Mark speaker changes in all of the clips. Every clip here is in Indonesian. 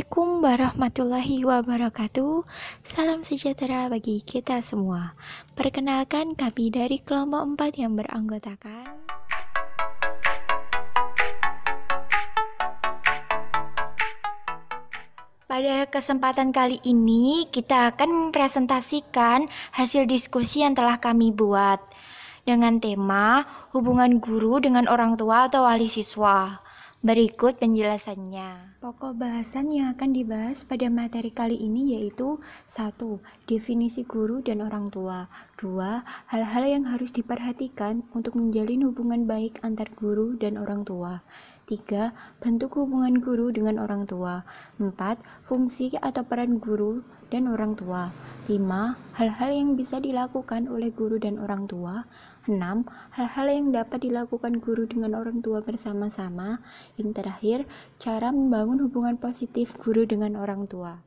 Speaker 1: Assalamualaikum warahmatullahi wabarakatuh. Salam sejahtera bagi kita semua. Perkenalkan kami dari kelompok 4 yang beranggotakan Pada kesempatan kali ini, kita akan mempresentasikan hasil diskusi yang telah kami buat dengan tema hubungan guru dengan orang tua atau wali siswa. Berikut penjelasannya. Pokok bahasan yang akan dibahas pada materi kali ini yaitu 1. Definisi guru dan orang tua 2. Hal-hal yang harus diperhatikan untuk menjalin hubungan baik antar guru dan orang tua 3. Bentuk hubungan guru dengan orang tua 4. Fungsi atau peran guru dan orang tua 5. Hal-hal yang bisa dilakukan oleh guru dan orang tua 6. Hal-hal yang dapat dilakukan guru dengan orang tua bersama-sama Yang terakhir, cara membangun hubungan positif guru dengan orang tua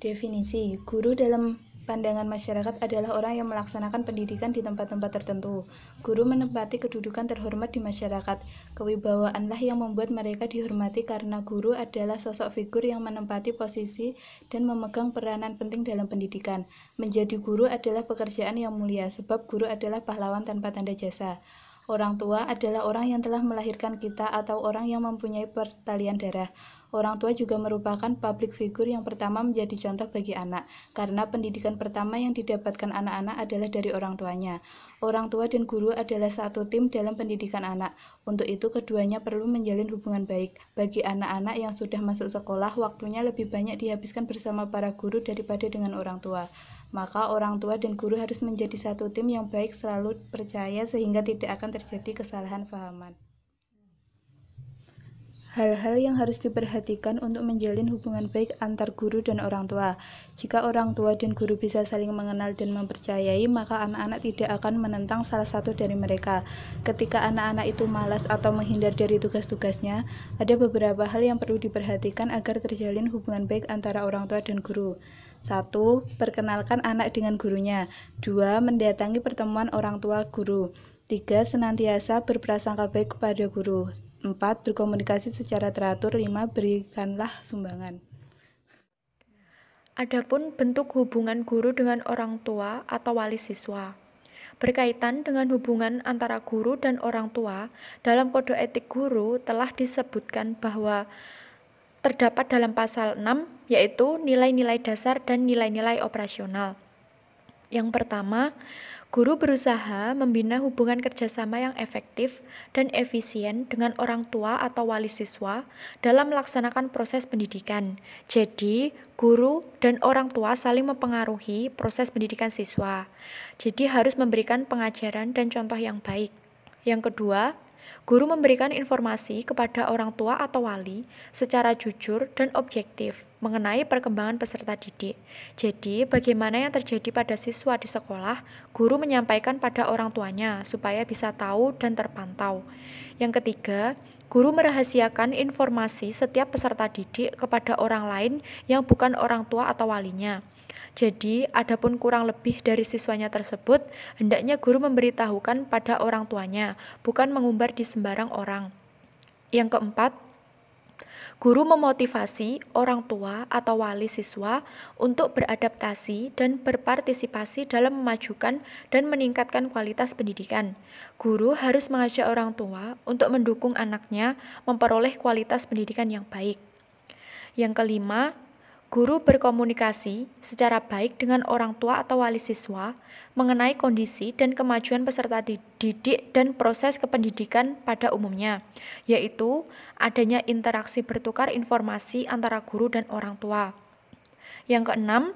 Speaker 1: Definisi guru dalam Pandangan
Speaker 2: masyarakat adalah orang yang melaksanakan pendidikan di tempat-tempat tertentu. Guru menempati kedudukan terhormat di masyarakat. Kewibawaanlah yang membuat mereka dihormati karena guru adalah sosok figur yang menempati posisi dan memegang peranan penting dalam pendidikan. Menjadi guru adalah pekerjaan yang mulia sebab guru adalah pahlawan tanpa tanda jasa. Orang tua adalah orang yang telah melahirkan kita atau orang yang mempunyai pertalian darah. Orang tua juga merupakan publik figur yang pertama menjadi contoh bagi anak, karena pendidikan pertama yang didapatkan anak-anak adalah dari orang tuanya. Orang tua dan guru adalah satu tim dalam pendidikan anak. Untuk itu, keduanya perlu menjalin hubungan baik. Bagi anak-anak yang sudah masuk sekolah, waktunya lebih banyak dihabiskan bersama para guru daripada dengan orang tua maka orang tua dan guru harus menjadi satu tim yang baik selalu percaya sehingga tidak akan terjadi kesalahan pahaman. Hal-hal yang harus diperhatikan untuk menjalin hubungan baik antar guru dan orang tua. Jika orang tua dan guru bisa saling mengenal dan mempercayai, maka anak-anak tidak akan menentang salah satu dari mereka. Ketika anak-anak itu malas atau menghindar dari tugas-tugasnya, ada beberapa hal yang perlu diperhatikan agar terjalin hubungan baik antara orang tua dan guru. 1. Perkenalkan anak dengan gurunya. 2. Mendatangi pertemuan orang tua guru. 3. Senantiasa berprasangka baik kepada guru. 4. Berkomunikasi secara teratur. 5. Berikanlah sumbangan.
Speaker 3: Adapun bentuk hubungan guru dengan orang tua atau wali siswa berkaitan dengan hubungan antara guru dan orang tua, dalam kode etik guru telah disebutkan bahwa terdapat dalam pasal 6 yaitu nilai-nilai dasar dan nilai-nilai operasional. Yang pertama, Guru berusaha membina hubungan kerjasama yang efektif dan efisien dengan orang tua atau wali siswa dalam melaksanakan proses pendidikan. Jadi, guru dan orang tua saling mempengaruhi proses pendidikan siswa. Jadi, harus memberikan pengajaran dan contoh yang baik. Yang kedua, Guru memberikan informasi kepada orang tua atau wali secara jujur dan objektif mengenai perkembangan peserta didik. Jadi, bagaimana yang terjadi pada siswa di sekolah, guru menyampaikan pada orang tuanya supaya bisa tahu dan terpantau. Yang ketiga, guru merahasiakan informasi setiap peserta didik kepada orang lain yang bukan orang tua atau walinya. Jadi, adapun kurang lebih dari siswanya tersebut, hendaknya guru memberitahukan pada orang tuanya, bukan mengumbar di sembarang orang. Yang keempat, Guru memotivasi orang tua atau wali siswa untuk beradaptasi dan berpartisipasi dalam memajukan dan meningkatkan kualitas pendidikan. Guru harus mengajak orang tua untuk mendukung anaknya memperoleh kualitas pendidikan yang baik. Yang kelima, Guru berkomunikasi secara baik dengan orang tua atau wali siswa mengenai kondisi dan kemajuan peserta didik dan proses kependidikan pada umumnya, yaitu adanya interaksi bertukar informasi antara guru dan orang tua. Yang keenam,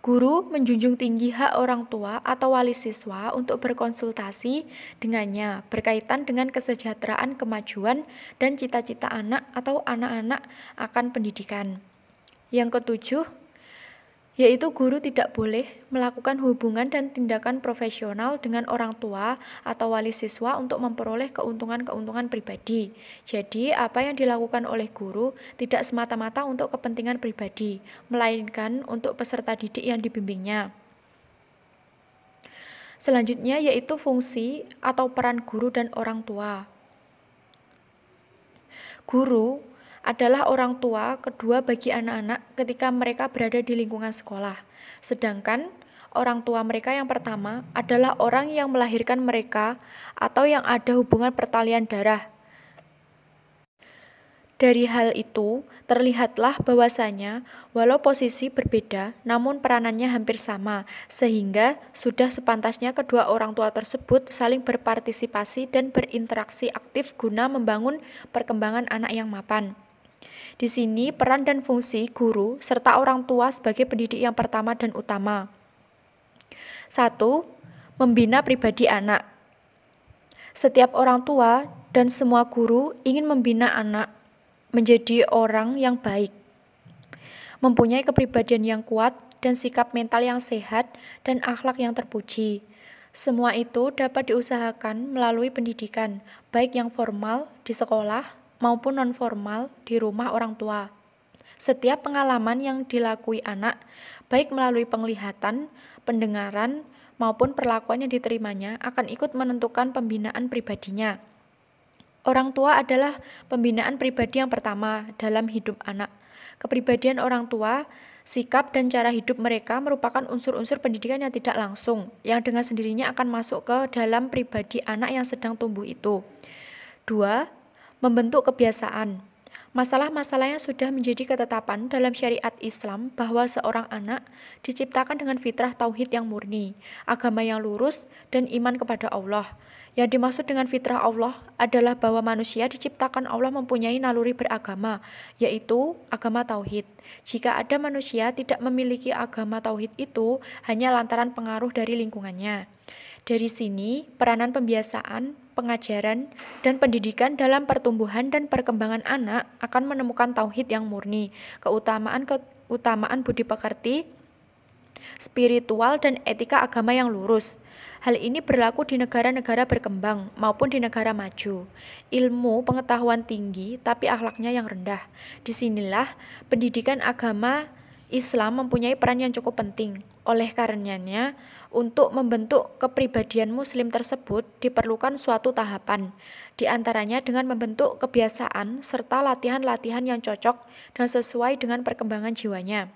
Speaker 3: guru menjunjung tinggi hak orang tua atau wali siswa untuk berkonsultasi dengannya berkaitan dengan kesejahteraan, kemajuan, dan cita-cita anak atau anak-anak akan pendidikan. Yang ketujuh, yaitu guru tidak boleh melakukan hubungan dan tindakan profesional dengan orang tua atau wali siswa untuk memperoleh keuntungan-keuntungan pribadi. Jadi, apa yang dilakukan oleh guru tidak semata-mata untuk kepentingan pribadi, melainkan untuk peserta didik yang dibimbingnya. Selanjutnya yaitu fungsi atau peran guru dan orang tua. Guru adalah orang tua kedua bagi anak-anak ketika mereka berada di lingkungan sekolah. Sedangkan orang tua mereka yang pertama adalah orang yang melahirkan mereka atau yang ada hubungan pertalian darah. Dari hal itu, terlihatlah bahwasanya walau posisi berbeda, namun peranannya hampir sama, sehingga sudah sepantasnya kedua orang tua tersebut saling berpartisipasi dan berinteraksi aktif guna membangun perkembangan anak yang mapan. Di sini peran dan fungsi guru serta orang tua sebagai pendidik yang pertama dan utama. 1. Membina pribadi anak. Setiap orang tua dan semua guru ingin membina anak menjadi orang yang baik. Mempunyai kepribadian yang kuat dan sikap mental yang sehat dan akhlak yang terpuji. Semua itu dapat diusahakan melalui pendidikan, baik yang formal di sekolah maupun non formal di rumah orang tua. Setiap pengalaman yang dilakui anak, baik melalui penglihatan, pendengaran, maupun perlakuan yang diterimanya akan ikut menentukan pembinaan pribadinya. Orang tua adalah pembinaan pribadi yang pertama dalam hidup anak. Kepribadian orang tua, sikap dan cara hidup mereka merupakan unsur-unsur pendidikan yang tidak langsung, yang dengan sendirinya akan masuk ke dalam pribadi anak yang sedang tumbuh itu. Dua, membentuk kebiasaan. masalah masalahnya sudah menjadi ketetapan dalam syariat Islam bahwa seorang anak diciptakan dengan fitrah tauhid yang murni, agama yang lurus, dan iman kepada Allah. Yang dimaksud dengan fitrah Allah adalah bahwa manusia diciptakan Allah mempunyai naluri beragama, yaitu agama tauhid. Jika ada manusia tidak memiliki agama tauhid itu, hanya lantaran pengaruh dari lingkungannya. Dari sini, peranan pembiasaan pengajaran, dan pendidikan dalam pertumbuhan dan perkembangan anak akan menemukan tauhid yang murni, keutamaan keutamaan budi pekerti, spiritual dan etika agama yang lurus. Hal ini berlaku di negara-negara berkembang maupun di negara maju. Ilmu pengetahuan tinggi tapi akhlaknya yang rendah. Disinilah pendidikan agama Islam mempunyai peran yang cukup penting. Oleh karenanya, untuk membentuk kepribadian muslim tersebut diperlukan suatu tahapan, diantaranya dengan membentuk kebiasaan serta latihan-latihan yang cocok dan sesuai dengan perkembangan jiwanya.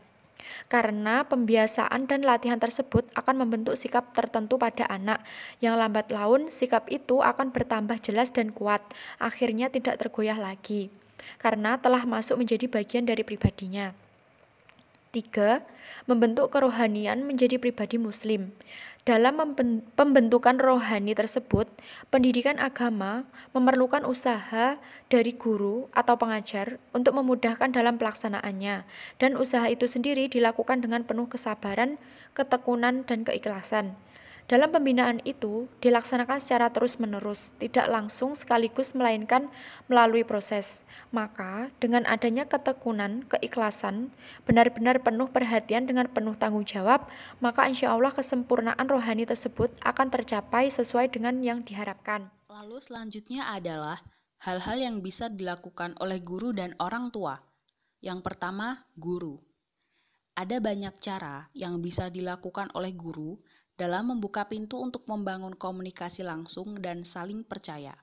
Speaker 3: Karena pembiasaan dan latihan tersebut akan membentuk sikap tertentu pada anak, yang lambat laun sikap itu akan bertambah jelas dan kuat, akhirnya tidak tergoyah lagi, karena telah masuk menjadi bagian dari pribadinya. 3. Membentuk kerohanian menjadi pribadi muslim. Dalam pembentukan rohani tersebut, pendidikan agama memerlukan usaha dari guru atau pengajar untuk memudahkan dalam pelaksanaannya, dan usaha itu sendiri dilakukan dengan penuh kesabaran, ketekunan, dan keikhlasan. Dalam pembinaan itu dilaksanakan secara terus-menerus, tidak langsung sekaligus melainkan melalui proses. Maka, dengan adanya ketekunan, keikhlasan, benar-benar penuh perhatian dengan penuh tanggung jawab, maka insya Allah kesempurnaan rohani tersebut akan tercapai sesuai dengan yang diharapkan.
Speaker 4: Lalu selanjutnya adalah hal-hal yang bisa dilakukan oleh guru dan orang tua. Yang pertama, guru. Ada banyak cara yang bisa dilakukan oleh guru dalam membuka pintu untuk membangun komunikasi langsung dan saling percaya.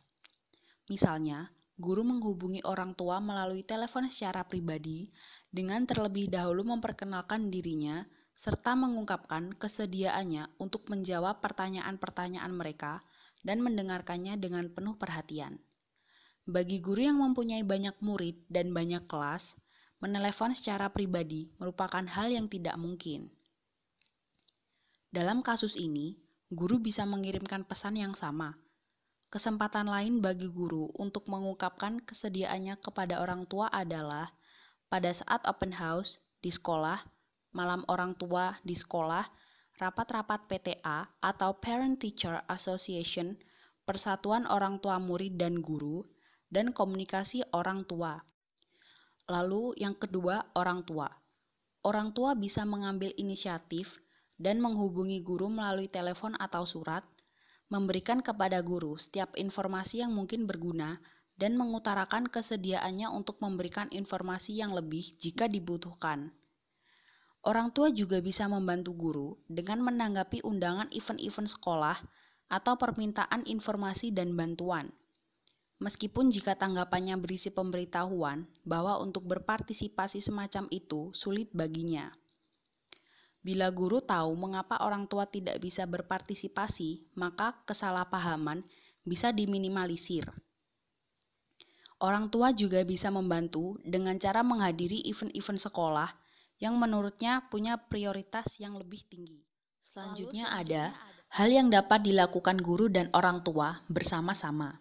Speaker 4: Misalnya, guru menghubungi orang tua melalui telepon secara pribadi dengan terlebih dahulu memperkenalkan dirinya serta mengungkapkan kesediaannya untuk menjawab pertanyaan-pertanyaan mereka dan mendengarkannya dengan penuh perhatian. Bagi guru yang mempunyai banyak murid dan banyak kelas, menelepon secara pribadi merupakan hal yang tidak mungkin. Dalam kasus ini, guru bisa mengirimkan pesan yang sama. Kesempatan lain bagi guru untuk mengungkapkan kesediaannya kepada orang tua adalah pada saat open house di sekolah, malam orang tua di sekolah, rapat-rapat PTA atau Parent Teacher Association, persatuan orang tua murid dan guru, dan komunikasi orang tua. Lalu yang kedua, orang tua. Orang tua bisa mengambil inisiatif dan menghubungi guru melalui telepon atau surat, memberikan kepada guru setiap informasi yang mungkin berguna, dan mengutarakan kesediaannya untuk memberikan informasi yang lebih jika dibutuhkan. Orang tua juga bisa membantu guru dengan menanggapi undangan event-event sekolah atau permintaan informasi dan bantuan. Meskipun jika tanggapannya berisi pemberitahuan bahwa untuk berpartisipasi semacam itu sulit baginya. Bila guru tahu mengapa orang tua tidak bisa berpartisipasi, maka kesalahpahaman bisa diminimalisir. Orang tua juga bisa membantu dengan cara menghadiri event-event sekolah yang menurutnya punya prioritas yang lebih tinggi. Selanjutnya, ada hal yang dapat dilakukan guru dan orang tua bersama-sama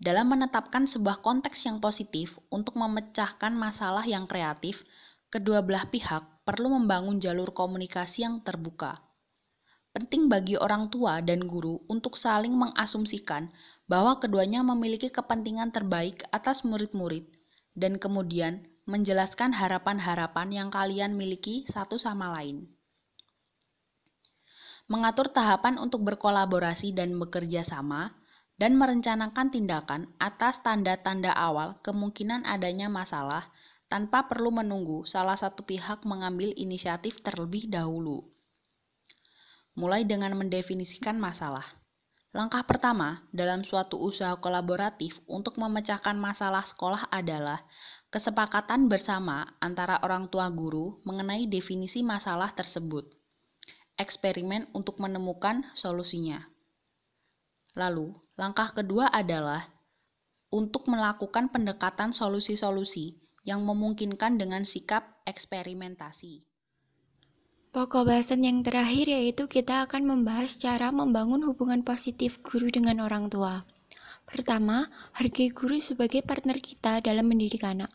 Speaker 4: dalam menetapkan sebuah konteks yang positif untuk memecahkan masalah yang kreatif, kedua belah pihak perlu membangun jalur komunikasi yang terbuka. Penting bagi orang tua dan guru untuk saling mengasumsikan bahwa keduanya memiliki kepentingan terbaik atas murid-murid, dan kemudian menjelaskan harapan-harapan yang kalian miliki satu sama lain mengatur tahapan untuk berkolaborasi dan bekerja sama, dan merencanakan tindakan atas tanda-tanda awal kemungkinan adanya masalah tanpa perlu menunggu salah satu pihak mengambil inisiatif terlebih dahulu. Mulai dengan mendefinisikan masalah. Langkah pertama dalam suatu usaha kolaboratif untuk memecahkan masalah sekolah adalah kesepakatan bersama antara orang tua guru mengenai definisi masalah tersebut. Eksperimen untuk menemukan solusinya. Lalu, langkah kedua adalah untuk melakukan pendekatan solusi-solusi yang memungkinkan dengan sikap eksperimentasi.
Speaker 1: Pokok bahasan yang terakhir yaitu kita akan membahas cara membangun hubungan positif guru dengan orang tua. Pertama, hargai guru sebagai partner kita dalam mendidik anak.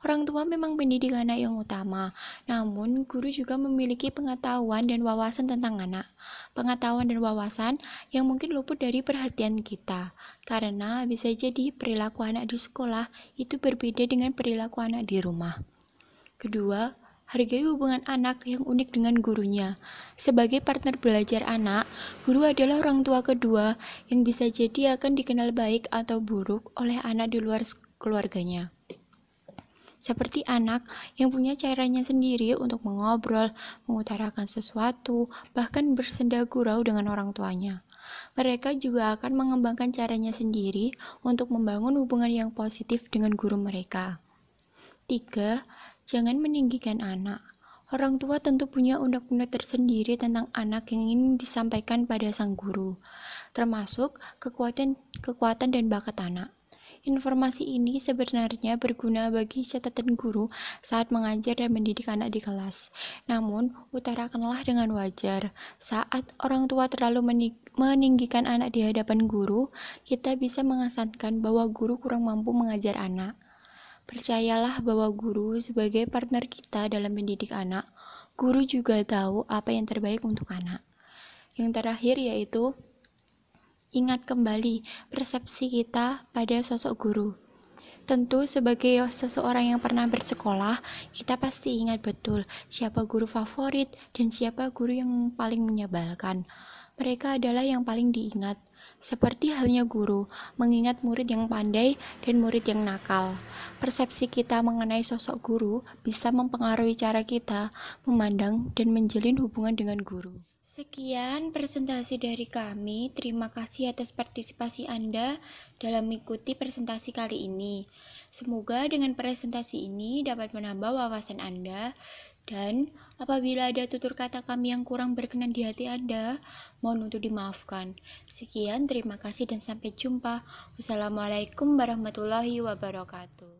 Speaker 1: Orang tua memang pendidik anak yang utama, namun guru juga memiliki pengetahuan dan wawasan tentang anak. Pengetahuan dan wawasan yang mungkin luput dari perhatian kita, karena bisa jadi perilaku anak di sekolah itu berbeda dengan perilaku anak di rumah. Kedua, hargai hubungan anak yang unik dengan gurunya. Sebagai partner belajar anak, guru adalah orang tua kedua yang bisa jadi akan dikenal baik atau buruk oleh anak di luar keluarganya seperti anak yang punya caranya sendiri untuk mengobrol, mengutarakan sesuatu, bahkan bersenda gurau dengan orang tuanya. Mereka juga akan mengembangkan caranya sendiri untuk membangun hubungan yang positif dengan guru mereka. 3. Jangan meninggikan anak. Orang tua tentu punya undang-undang tersendiri tentang anak yang ingin disampaikan pada sang guru, termasuk kekuatan, kekuatan dan bakat anak. Informasi ini sebenarnya berguna bagi catatan guru saat mengajar dan mendidik anak di kelas. Namun, utarakanlah dengan wajar. Saat orang tua terlalu meninggikan anak di hadapan guru, kita bisa mengesankan bahwa guru kurang mampu mengajar anak. Percayalah bahwa guru sebagai partner kita dalam mendidik anak, guru juga tahu apa yang terbaik untuk anak. Yang terakhir yaitu ingat kembali persepsi kita pada sosok guru. Tentu sebagai seseorang yang pernah bersekolah, kita pasti ingat betul siapa guru favorit dan siapa guru yang paling menyebalkan. Mereka adalah yang paling diingat. Seperti halnya guru, mengingat murid yang pandai dan murid yang nakal. Persepsi kita mengenai sosok guru bisa mempengaruhi cara kita memandang dan menjalin hubungan dengan guru. Sekian presentasi dari kami. Terima kasih atas partisipasi Anda dalam mengikuti presentasi kali ini. Semoga dengan presentasi ini dapat menambah wawasan Anda dan apabila ada tutur kata kami yang kurang berkenan di hati Anda, mohon untuk dimaafkan. Sekian, terima kasih dan sampai jumpa. Wassalamualaikum warahmatullahi wabarakatuh.